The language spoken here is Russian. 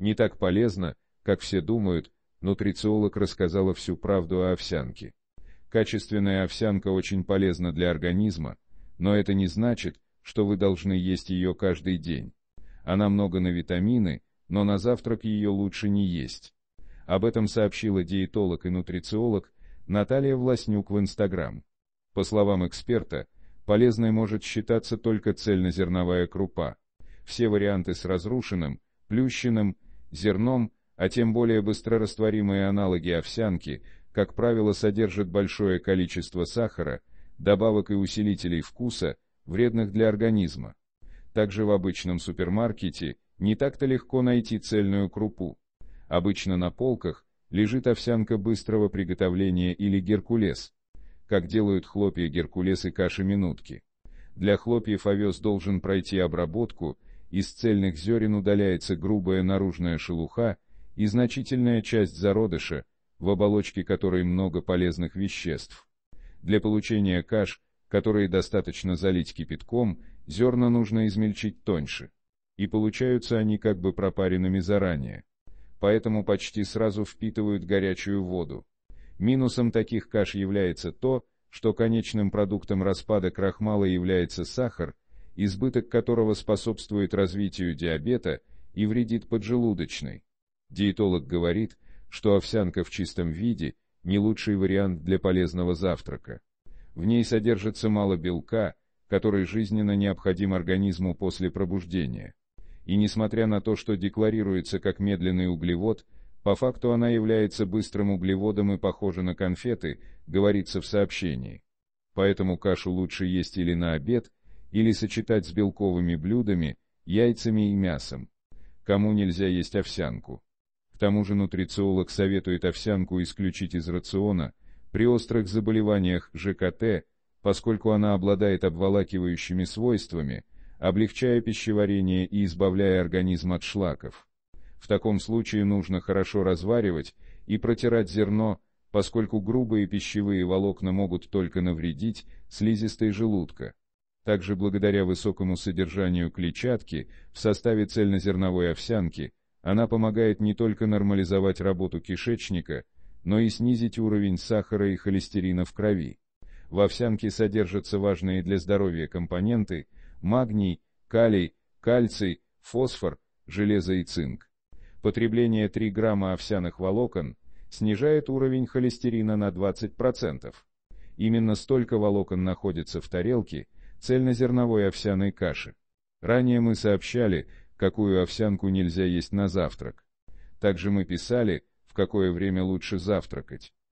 не так полезно, как все думают, нутрициолог рассказала всю правду о овсянке. Качественная овсянка очень полезна для организма, но это не значит, что вы должны есть ее каждый день. Она много на витамины, но на завтрак ее лучше не есть. Об этом сообщила диетолог и нутрициолог Наталья Власнюк в Инстаграм. По словам эксперта, полезной может считаться только цельнозерновая крупа. Все варианты с разрушенным, плющенным Зерном, а тем более быстрорастворимые аналоги овсянки, как правило, содержат большое количество сахара, добавок и усилителей вкуса, вредных для организма. Также в обычном супермаркете не так-то легко найти цельную крупу. Обычно на полках лежит овсянка быстрого приготовления или геркулес, как делают хлопья геркулес и каши минутки. Для хлопьев овес должен пройти обработку – из цельных зерен удаляется грубая наружная шелуха и значительная часть зародыша, в оболочке которой много полезных веществ. Для получения каш, которые достаточно залить кипятком, зерна нужно измельчить тоньше. И получаются они как бы пропаренными заранее. Поэтому почти сразу впитывают горячую воду. Минусом таких каш является то, что конечным продуктом распада крахмала является сахар, избыток которого способствует развитию диабета и вредит поджелудочной. Диетолог говорит, что овсянка в чистом виде – не лучший вариант для полезного завтрака. В ней содержится мало белка, который жизненно необходим организму после пробуждения. И несмотря на то, что декларируется как медленный углевод, по факту она является быстрым углеводом и похожа на конфеты, говорится в сообщении. Поэтому кашу лучше есть или на обед, или сочетать с белковыми блюдами, яйцами и мясом. Кому нельзя есть овсянку? К тому же нутрициолог советует овсянку исключить из рациона при острых заболеваниях ЖКТ, поскольку она обладает обволакивающими свойствами, облегчая пищеварение и избавляя организм от шлаков. В таком случае нужно хорошо разваривать и протирать зерно, поскольку грубые пищевые волокна могут только навредить слизистой желудка. Также благодаря высокому содержанию клетчатки в составе цельнозерновой овсянки она помогает не только нормализовать работу кишечника, но и снизить уровень сахара и холестерина в крови. В овсянке содержатся важные для здоровья компоненты – магний, калий, кальций, фосфор, железо и цинк. Потребление 3 грамма овсяных волокон снижает уровень холестерина на 20%. Именно столько волокон находится в тарелке – цельнозерновой овсяной каши. Ранее мы сообщали, какую овсянку нельзя есть на завтрак. Также мы писали, в какое время лучше завтракать.